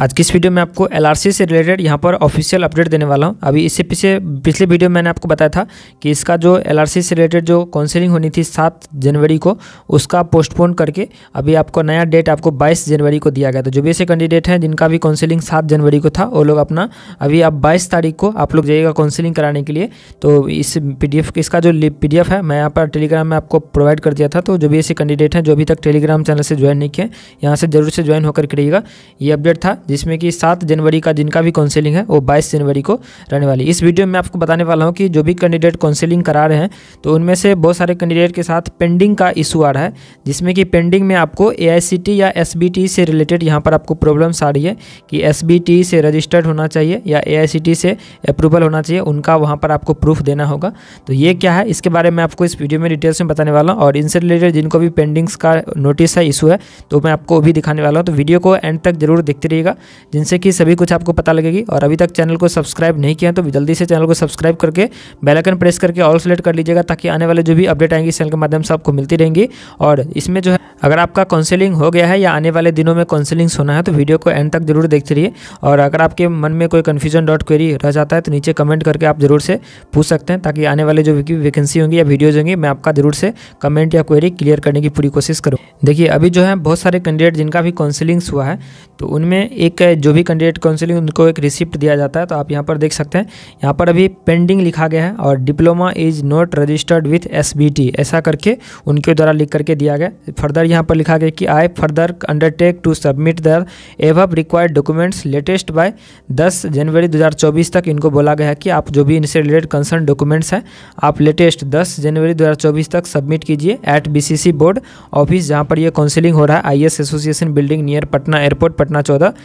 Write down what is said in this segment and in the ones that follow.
आज की इस वीडियो में आपको एल से रिलेटेड यहाँ पर ऑफिशियल अपडेट देने वाला हूँ अभी इससे पीछे पिछले वीडियो में मैंने आपको बताया था कि इसका जो एल से रिलेटेड जो काउंसिलिंग होनी थी सात जनवरी को उसका पोस्टपोन करके अभी आपको नया डेट आपको बाईस जनवरी को दिया गया था जो भी ऐसे कैंडिडेट हैं जिनका भी काउंसिलिंग सात जनवरी को था वो लोग अपना अभी आप बाईस तारीख को आप लोग जाइएगा काउंसिलिंग कराने के लिए तो इस पी इसका जो पी है मैं यहाँ पर टेलीग्राम में आपको प्रोवाइड कर दिया था तो जो भी ऐसे कैंडिडेट हैं जो अभी तक टेलीग्राम चैनल से ज्वाइन नहीं किए यहाँ से जरूर से ज्वाइन होकर करिएगा ये अपडेट था जिसमें कि सात जनवरी का जिनका भी काउंसिलिंग है वो बाईस जनवरी को रहने वाली इस वीडियो में आपको बताने वाला हूँ कि जो भी कैंडिडेट काउंसिलिंग करा रहे हैं तो उनमें से बहुत सारे कैंडिडेट के साथ पेंडिंग का इशू आ रहा है जिसमें कि पेंडिंग में आपको ए या एस से रिलेटेड यहाँ पर आपको प्रॉब्लम्स आ रही है कि एस से रजिस्टर्ड होना चाहिए या ए से अप्रूवल होना चाहिए उनका वहाँ पर आपको प्रूफ देना होगा तो ये क्या है इसके बारे में आपको इस वीडियो में डिटेल्स में बताने वाला हूँ और इनसे रिलेटेड जिनको भी पेंडिंग्स का नोटिस है इशू है तो मैं आपको भी दिखाने वाला हूँ तो वीडियो को एंड तक जरूर देखते रहिएगा होगा जिनसे कि सभी कुछ आपको पता लगेगी और अभी तक चैनल को सब्सक्राइब नहीं किया तो जल्दी से चैनल को सब्सक्राइब करके बेलाइकन प्रेस करके ऑल सेलेक्ट कर लीजिएगा ताकि आने वाले जो भी अपडेट आएंगे चैनल के माध्यम से आपको मिलती रहेंगी और इसमें जो है अगर आपका काउंसिलिंग हो गया है या आने वाले दिनों में काउंसिलिंग होना है तो वीडियो को एंड तक जरूर देखते रहिए और अगर आपके मन में कोई कन्फ्यूजन डॉट क्वेरी रह जाता है तो नीचे कमेंट करके आप जरूर से पूछ सकते हैं ताकि आने वाले जो वैकेंसी होंगी या वीडियोज होंगी मैं आपका जरूर से कमेंट या क्वेरी क्लियर करने की पूरी कोशिश करूँ देखिए अभी जो है बहुत सारे कैंडिडेट जिनका भी काउंसिलिंग्स हुआ है तो उनमें एक जो भी कैंडिडेट काउंसिलिंग उनको एक रिसिप्ट दिया जाता है तो आप यहाँ पर देख सकते हैं यहाँ पर अभी पेंडिंग लिखा गया है और diploma is not registered with S ऐसा करके उनके द्वारा लिख करके दिया गया फर्दर यहाँ पर लिखा गया कि I further undertake to submit दर एव रिक्वायर्ड डॉक्यूमेंट्स लेटेस्ट बाय दस जनवरी दो तक इनको बोला गया है कि आप जो भी इनसे रिलेटेड कंसर्न डॉक्यूमेंट्स हैं आप लेटेस्ट दस जनवरी दो तक सबमिट कीजिए एट बी बोर्ड ऑफिस जहाँ पर यह काउंसिलिंग हो रहा है I association building near Patna airport Patna चौदह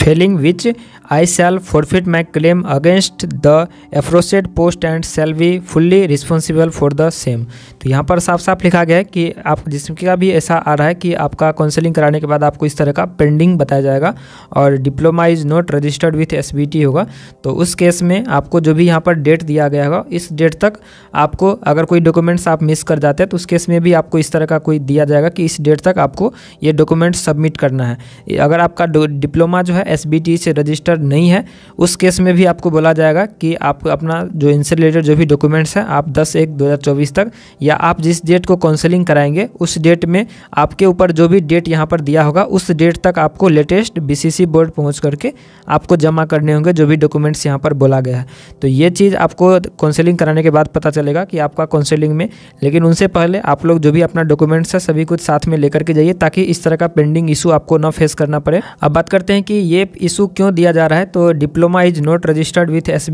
failing which I shall forfeit my claim against the aforesaid post and shall be fully responsible for the same तो यहाँ पर साफ साफ लिखा गया है कि आप जिसका का भी ऐसा आ रहा है कि आपका काउंसलिंग कराने के बाद आपको इस तरह का पेंडिंग बताया जाएगा और diploma is not registered with S B T होगा तो उस केस में आपको जो भी यहाँ पर डेट दिया गया होगा इस डेट तक आपको अगर कोई डॉक्यूमेंट्स आप मिस कर जाते हैं तो उस केस में भी आपको इस तरह का कोई दिया जाएगा कि इस डेट तक आपको ये डॉक्यूमेंट्स सबमिट करना है अगर आपका डिप्लोमा जो है है एस e से रजिस्टर्ड नहीं है उस केस में भी आपको बोला जाएगा कि आप अपना जो इनसे रिलेटेड जो भी डॉक्यूमेंट्स हैं आप 10 एक 2024 तक या आप जिस डेट को काउंसलिंग कराएंगे उस डेट में आपके ऊपर जो भी डेट यहाँ पर दिया होगा उस डेट तक आपको लेटेस्ट बी बोर्ड पहुँच करके आपको जमा करने होंगे जो भी डॉक्यूमेंट्स यहाँ पर बोला गया है तो ये चीज़ आपको काउंसलिंग कराने के बाद पता चलेगा कि आपका काउंसलिंग में लेकिन उनसे पहले आप लोग जो भी अपना डॉक्यूमेंट्स है सभी कुछ साथ में लेकर के जाइए ताकि इस तरह का पेंडिंग इशू आपको ना फेस करना पड़े अब बात करते हैं कि ये इशू क्यों दिया जा रहा है तो diploma is not registered with S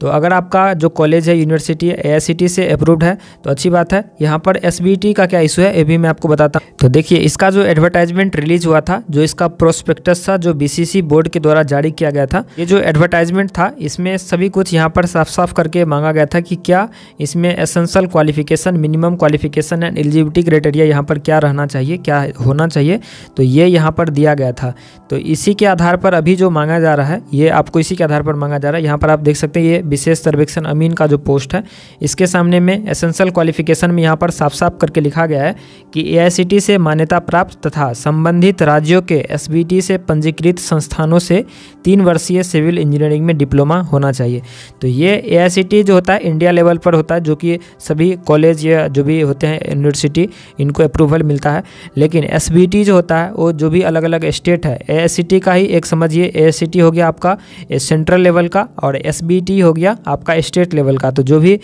तो अगर आपका जो कॉलेज है यूनिवर्सिटी ए से अप्रूव्ड है तो अच्छी बात है यहाँ पर एस का क्या इशू है ये भी मैं आपको बताता हूँ तो देखिए इसका जो एडवर्टाइजमेंट रिलीज हुआ था जो इसका प्रोस्पेक्टस था जो बी बोर्ड के द्वारा जारी किया गया था ये जो एडवर्टाइजमेंट था इसमें सभी कुछ यहाँ पर साफ साफ करके मांगा गया था कि क्या इसमें essential qualification minimum qualification and eligibility criteria यहाँ पर क्या रहना चाहिए क्या होना चाहिए तो ये यहाँ पर दिया गया था तो इसी के आधार पर अभी जो मांगा जा रहा है ये आपको इसी के आधार पर मांगा जा रहा है यहाँ पर आप देख सकते हैं ये विशेष सर्वेक्षण अमीन का जो पोस्ट है इसके सामने में एसेंशियल क्वालिफिकेशन में यहाँ पर साफ साफ करके लिखा गया है कि ए से मान्यता प्राप्त तथा संबंधित राज्यों के एस से पंजीकृत संस्थानों से तीन वर्षीय सिविल इंजीनियरिंग में डिप्लोमा होना चाहिए तो ये ए जो होता है इंडिया लेवल पर होता है जो कि सभी कॉलेज या जो भी होते हैं यूनिवर्सिटी इनको अप्रूवल मिलता है लेकिन एस जो होता है वो जो भी अलग अलग स्टेट है ए का ही एक समझिए ए हो गया आपका सेंट्रल लेवल का और एस हो गया आपका स्टेट लेवल का तो जो भी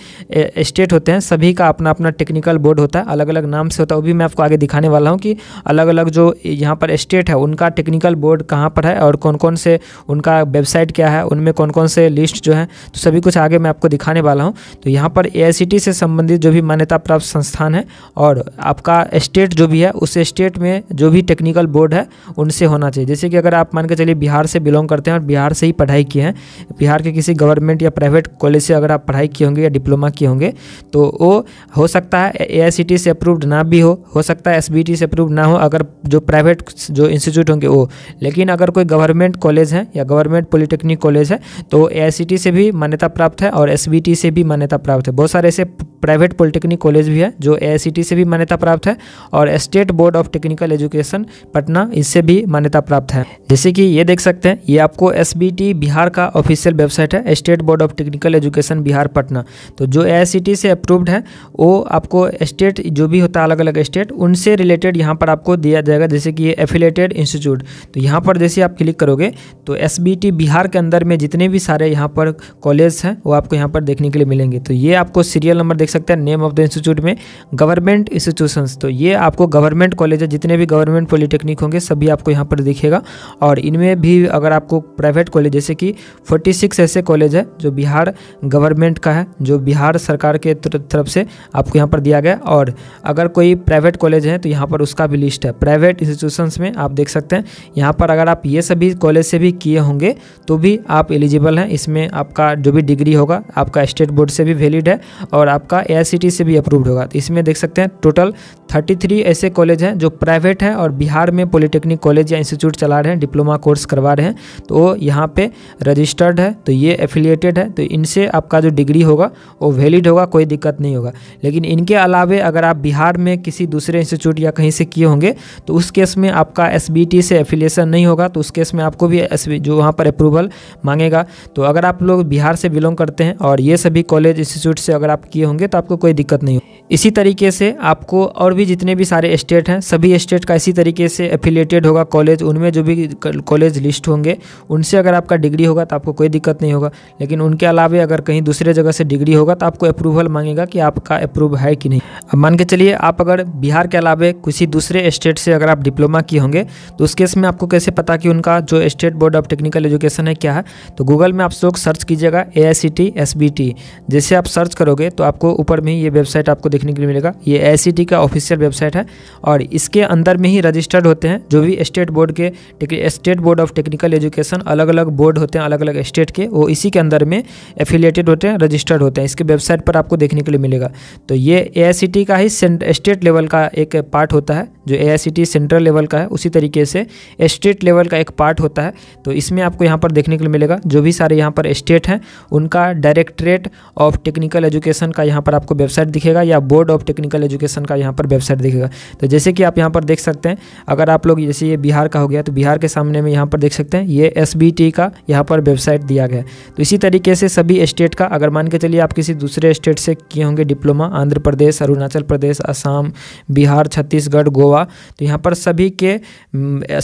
स्टेट होते हैं सभी का अपना अपना टेक्निकल बोर्ड होता है अलग अलग नाम से होता है वो भी मैं आपको आगे दिखाने वाला हूँ कि अलग अलग जो यहाँ पर स्टेट है उनका टेक्निकल बोर्ड कहाँ पर है और कौन कौन से उनका वेबसाइट क्या है उनमें कौन कौन से लिस्ट जो है तो सभी कुछ आगे मैं आपको दिखाने वाला हूँ तो यहाँ पर ए से संबंधित जो भी मान्यता प्राप्त संस्थान है और आपका स्टेट जो भी है उस स्टेट में जो भी टेक्निकल बोर्ड है उनसे होना चाहिए जैसे कि अगर आप मान के चलिए बिहार से बिलोंग करते हैं और बिहार से ही पढ़ाई किए हैं बिहार के किसी गवर्नमेंट या प्राइवेट कॉलेज से अगर आप पढ़ाई किए होंगे या डिप्लोमा किए होंगे तो वो हो सकता है ए से अप्रूव्ड ना भी हो हो सकता है एस से अप्रूव्ड ना हो अगर जो प्राइवेट जो इंस्टीट्यूट होंगे वो लेकिन अगर कोई गवर्नमेंट कॉलेज है या गवर्नमेंट पॉलिटेक्निक कॉलेज है तो ए से भी मान्यता प्राप्त है और एस से भी मान्यता प्राप्त है बहुत सारे ऐसे प्राइवेट पॉलिटेक्निक कॉलेज भी है जो ए से भी मान्यता प्राप्त है और state board of technical education Patna इससे भी मान्यता प्राप्त है जैसे कि ये देख सकते हैं ये आपको एस बिहार का ऑफिशियल वेबसाइट है state board of technical education Bihar Patna तो जो ए से अप्रूव्ड है वो आपको स्टेट जो भी होता है अलग अलग स्टेट उनसे रिलेटेड यहाँ पर आपको दिया जाएगा जैसे कि ये एफिलेटेड इंस्टीट्यूट तो यहाँ पर जैसे आप क्लिक करोगे तो एस बिहार के अंदर में जितने भी सारे यहाँ पर कॉलेज हैं वो आपको यहाँ पर देखने के लिए मिलेंगे तो ये आपको सीरियल नंबर देख सकते हैं नेम ऑफ द इंस्टीट्यूट में गवर्नमेंट इंस्टीट्यूशंस तो ये आपको गवर्नमेंट कॉलेज है जितने भी गवर्नमेंट पॉलिटेक्निक होंगे सभी आपको यहाँ पर दिखेगा और इनमें भी अगर आपको प्राइवेट कॉलेज जैसे कि 46 ऐसे कॉलेज है जो बिहार गवर्नमेंट का है जो बिहार सरकार के तरफ से आपको यहाँ पर दिया गया और अगर कोई प्राइवेट कॉलेज है तो यहाँ पर उसका भी लिस्ट है प्राइवेट इंस्टीट्यूशंस में आप देख सकते हैं यहाँ पर अगर आप ये सभी कॉलेज से भी किए होंगे तो भी आप एलिजिबल हैं इसमें आपका जो भी डिग्री होगा आपका स्टेट बोर्ड से भी वैलिड है और आपका ए से भी अप्रूव्ड होगा तो इसमें देख सकते हैं टोटल 33 ऐसे कॉलेज हैं जो प्राइवेट हैं और बिहार में पॉलिटेक्निक कॉलेज या इंस्टीट्यूट चला रहे हैं डिप्लोमा कोर्स करवा रहे हैं तो वो यहाँ पर रजिस्टर्ड है तो ये एफिलिएटेड है तो इनसे आपका जो डिग्री होगा वो वैलिड होगा कोई दिक्कत नहीं होगा लेकिन इनके अलावे अगर आप बिहार में किसी दूसरे इंस्टीट्यूट या कहीं से किए होंगे तो उस केस में आपका एस से एफिलिएशन नहीं होगा तो उस केस में आपको भी एस जो वहाँ पर अप्रूवल मांगेगा तो अगर आप लोग बिहार से बिलोंग करते हैं और ये सभी कॉलेज इंस्टीट्यूट से अगर आप किए होंगे तो आपको कोई दिक्कत नहीं हो इसी तरीके से आपको और भी भी जितने भी सारे स्टेट हैं सभी स्टेट का इसी तरीके से एफिलेटेड होगा कॉलेज उनमें जो भी कॉलेज लिस्ट होंगे उनसे अगर आपका डिग्री होगा तो आपको कोई दिक्कत नहीं होगा लेकिन उनके अलावा अगर कहीं दूसरे जगह से डिग्री होगा तो आपको अप्रूवल मांगेगा कि आपका अप्रूव है कि नहीं अब मान के चलिए आप अगर बिहार के अलावा किसी दूसरे स्टेट से अगर आप डिप्लोमा किए होंगे तो उस केस में आपको कैसे पता कि उनका जो state board of technical education है क्या है तो गूगल में आप लोग सर्च कीजिएगा ए आई सी जैसे आप सर्च करोगे तो आपको ऊपर में ही ये वेबसाइट आपको देखने के लिए मिलेगा ये ए आई सी टी का ऑफिशियल ऑफिशियल वेबसाइट है और इसके अंदर में ही रजिस्टर्ड होते हैं जो भी स्टेट बोर्ड के state board of technical education अलग अलग बोर्ड होते हैं अलग अलग स्टेट के वो इसी के अंदर में एफिलेटेड होते हैं रजिस्टर्ड होते हैं इसके वेबसाइट पर आपको देखने के लिए मिलेगा तो ये ए का ही स्टेट लेवल का एक पार्ट होता है जो ए सेंट्रल लेवल का है उसी तरीके से स्टेट लेवल का एक पार्ट होता है तो इसमें आपको यहाँ पर देखने के लिए मिलेगा जो भी सारे यहाँ पर स्टेट हैं उनका डायरेक्टरेट ऑफ टेक्निकल एजुकेशन का यहाँ पर आपको वेबसाइट दिखेगा या बोर्ड ऑफ टेक्निकल एजुकेशन का यहाँ पर वेबसाइट दिखेगा तो जैसे कि आप यहाँ पर देख सकते हैं अगर आप लोग जैसे ये बिहार का हो गया तो बिहार के सामने में यहाँ पर देख सकते हैं ये एस का यहाँ पर वेबसाइट दिया गया तो इसी तरीके से सभी स्टेट का अगर मान के चलिए आप किसी दूसरे स्टेट से किए होंगे डिप्लोमा आंध्र प्रदेश अरुणाचल प्रदेश आसाम बिहार छत्तीसगढ़ गोवा गोवा तो यहाँ पर सभी के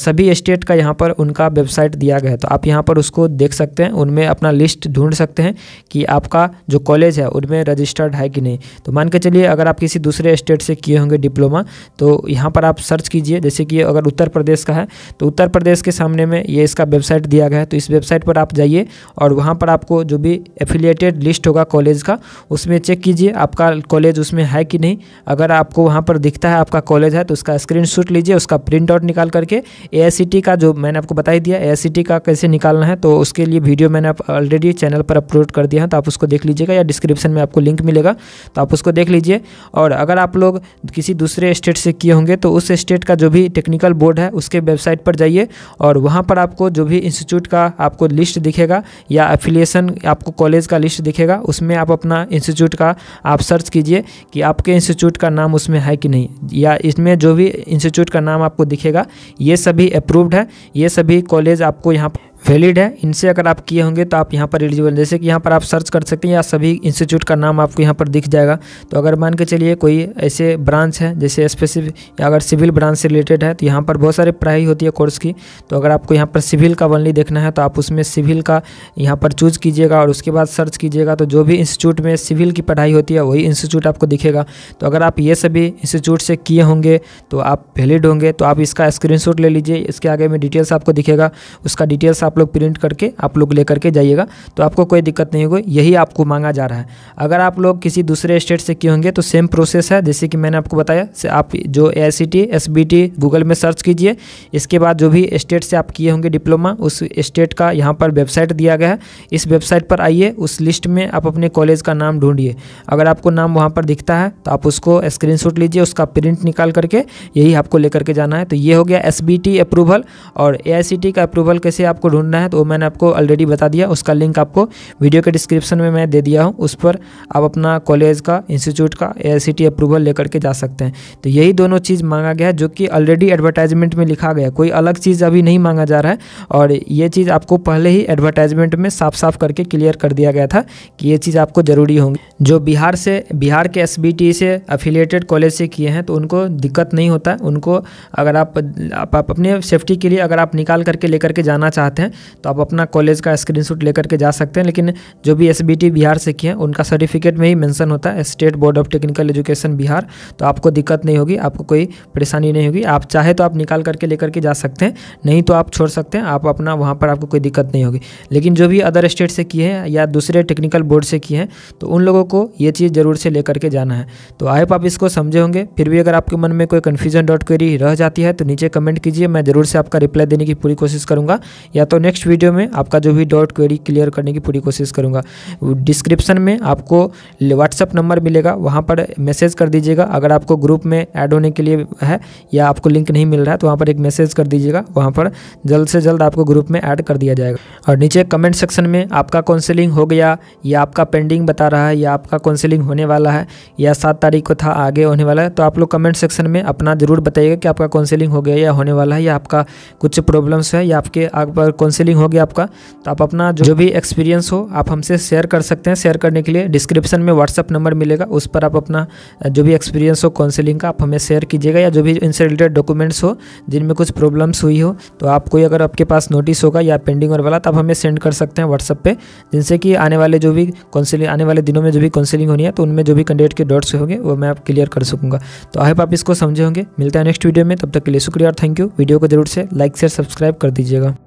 सभी स्टेट का यहाँ पर उनका वेबसाइट दिया गया है तो आप यहाँ पर उसको देख सकते हैं उनमें अपना लिस्ट ढूंढ सकते हैं कि आपका जो कॉलेज है उनमें रजिस्टर्ड है कि नहीं तो मान के चलिए अगर आप किसी दूसरे स्टेट से किए होंगे डिप्लोमा तो यहाँ पर आप सर्च कीजिए जैसे कि अगर उत्तर प्रदेश का है तो उत्तर प्रदेश के सामने में ये इसका वेबसाइट दिया गया है तो इस वेबसाइट पर आप जाइए और वहाँ पर आपको जो भी एफिलिएटेड लिस्ट होगा कॉलेज का उसमें चेक कीजिए आपका कॉलेज उसमें है कि नहीं अगर आपको वहाँ पर दिखता है आपका कॉलेज है तो उसका स्क्रीनशॉट लीजिए उसका प्रिंट आउट निकाल करके ए का जो मैंने आपको बता ही दिया ए का कैसे निकालना है तो उसके लिए वीडियो मैंने आप ऑलरेडी चैनल पर अपलोड कर दिया है तो आप उसको देख लीजिएगा या डिस्क्रिप्शन में आपको लिंक मिलेगा तो आप उसको देख लीजिए और अगर आप लोग किसी दूसरे स्टेट से किए होंगे तो उस स्टेट का जो भी टेक्निकल बोर्ड है उसके वेबसाइट पर जाइए और वहाँ पर आपको जो भी इंस्टीट्यूट का आपको लिस्ट दिखेगा या एफिलिएशन आपको कॉलेज का लिस्ट दिखेगा उसमें आप अपना इंस्टीट्यूट का आप सर्च कीजिए कि आपके इंस्टीट्यूट का नाम उसमें है कि नहीं या इसमें जो भी इंस्टीट्यूट का नाम आपको दिखेगा ये सभी अप्रूव्ड है ये सभी कॉलेज आपको यहाँ वैलिड है इनसे अगर आप किए होंगे तो आप यहाँ पर एलिजिबल जैसे कि यहाँ पर आप सर्च कर सकते हैं या सभी इंस्टीट्यूट का नाम आपको यहाँ पर दिख जाएगा तो अगर मान के चलिए कोई ऐसे ब्रांच है जैसे स्पेसिफिक या अगर सिविल ब्रांच से रिलेटेड है तो यहाँ पर बहुत सारे पढ़ाई होती है कोर्स की तो अगर आपको यहाँ पर सिविल का वनली देखना है तो आप उसमें सिविल का यहाँ पर चूज़ कीजिएगा और उसके बाद सर्च कीजिएगा तो जो भी इंस्टीट्यूट में सिविल की पढ़ाई होती है वही इंस्टीट्यूट आपको दिखेगा तो अगर आप ये सभी इंस्टीट्यूट से किए होंगे तो आप वैलिड होंगे तो आप इसका स्क्रीन ले लीजिए इसके आगे में डिटेल्स आपको दिखेगा उसका डिटेल्स आप लोग प्रिंट करके आप लोग ले करके जाइएगा तो आपको कोई दिक्कत नहीं होगी यही आपको मांगा जा रहा है अगर आप लोग किसी दूसरे स्टेट से किए होंगे तो सेम प्रोसेस है जैसे कि मैंने आपको बताया आप जो ए आई गूगल में सर्च कीजिए इसके बाद जो भी स्टेट से आप किए होंगे डिप्लोमा उस स्टेट का यहाँ पर वेबसाइट दिया गया है इस वेबसाइट पर आइए उस लिस्ट में आप अपने कॉलेज का नाम ढूंढिए अगर आपको नाम वहाँ पर दिखता है तो आप उसको स्क्रीनशॉट लीजिए उसका प्रिंट निकाल करके यही आपको लेकर के जाना है तो ये हो गया एस अप्रूवल और ए का अप्रूवल कैसे आपको ढूंढना है तो वो मैंने आपको ऑलरेडी बता दिया उसका लिंक आपको वीडियो के डिस्क्रिप्शन में मैं दे दिया हूँ उस पर आप अपना कॉलेज का इंस्टीट्यूट का ए अप्रूवल लेकर के जा सकते हैं तो यही दोनों चीज़ मांगा गया है जो कि ऑलरेडी एडवर्टाइजमेंट में लिखा गया कोई अलग चीज़ अभी नहीं मांगा जा रहा है और ये चीज़ आपको पहले ही एडवर्टाइजमेंट में साफ साफ करके क्लियर कर दिया गया था कि ये चीज़ आपको ज़रूरी होंगी जो बिहार से बिहार के एस से अफिलेटेड कॉलेज से किए हैं तो उनको दिक्कत नहीं होता उनको अगर आप, आप अपने सेफ्टी के लिए अगर आप निकाल करके लेकर के जाना चाहते हैं हैं तो आप अपना कॉलेज का स्क्रीनशॉट लेकर के जा सकते हैं लेकिन जो भी एस बिहार से किए हैं उनका सर्टिफिकेट में ही मैंसन होता है state board of technical education Bihar तो आपको दिक्कत नहीं होगी आपको कोई परेशानी नहीं होगी आप चाहे तो आप निकाल करके लेकर के जा सकते हैं नहीं तो आप छोड़ सकते हैं आप अपना वहाँ पर आपको कोई दिक्कत नहीं होगी लेकिन जो भी अदर स्टेट से किए हैं या दूसरे टेक्निकल बोर्ड से किए हैं तो उन लोगों को ये चीज़ ज़रूर से लेकर के जाना है तो आई होप आप इसको समझे होंगे फिर भी अगर आपके मन में कोई कन्फ्यूजन डॉट क्वेरी रह जाती है तो नीचे कमेंट कीजिए मैं ज़रूर से आपका रिप्लाई देने की पूरी कोशिश करूँगा या तो नेक्स्ट वीडियो में आपका जो भी डाउट क्वेरी क्लियर करने की पूरी कोशिश करूँगा डिस्क्रिप्शन में आपको व्हाट्सअप नंबर मिलेगा वहाँ पर मैसेज कर दीजिएगा अगर आपको ग्रुप में ऐड होने के लिए है या आपको लिंक नहीं मिल रहा है तो वहाँ पर एक मैसेज कर दीजिएगा वहाँ पर जल्द से जल्द आपको ग्रुप में ऐड कर दिया जाएगा और नीचे कमेंट सेक्शन में आपका काउंसलिंग हो गया या आपका पेंडिंग बता रहा है या आपका काउंसलिंग होने वाला है या सात तारीख को था आगे होने वाला है तो आप लोग कमेंट सेक्शन में अपना ज़रूर बताइएगा कि आपका काउंसिलिंग हो गया या होने वाला है या आपका कुछ प्रॉब्लम्स है या आपके आप पर काउंसिलिंग हो गया आपका तो आप अपना जो भी एक्सपीरियंस हो आप हमसे शेयर कर सकते हैं शेयर करने के लिए डिस्क्रिप्शन में व्हाट्सअप नंबर मिलेगा उस पर आप अपना जो भी एक्सपीरियंस हो काउंसिलिंग का आप हमें शेयर कीजिएगा या जो भी इनसे रिलेटेड डॉक्यूमेंट्स हो जिनमें कुछ प्रॉब्लम्स हुई हो तो आप कोई अगर आपके पास नोटिस होगा या पेंडिंग और वाला तो आप हमें सेंड कर सकते हैं व्हाट्सअप पर जिनसे कि आने वाले जो भी काउंसिलिंग आने वाले दिनों में जो भी काउंसिलिंग होनी है तो उनमें जो भी कैंडिडेट के डॉट्स होंगे वो मैं आप क्लियर कर सकूँगा तो आई होप आप इसको समझे होंगे मिलते हैं नेक्स्ट वीडियो में तब तक के लिए शुक्रिया और थैंक यू वीडियो को जरूर से लाइक शेयर सब्सक्राइब कर दीजिएगा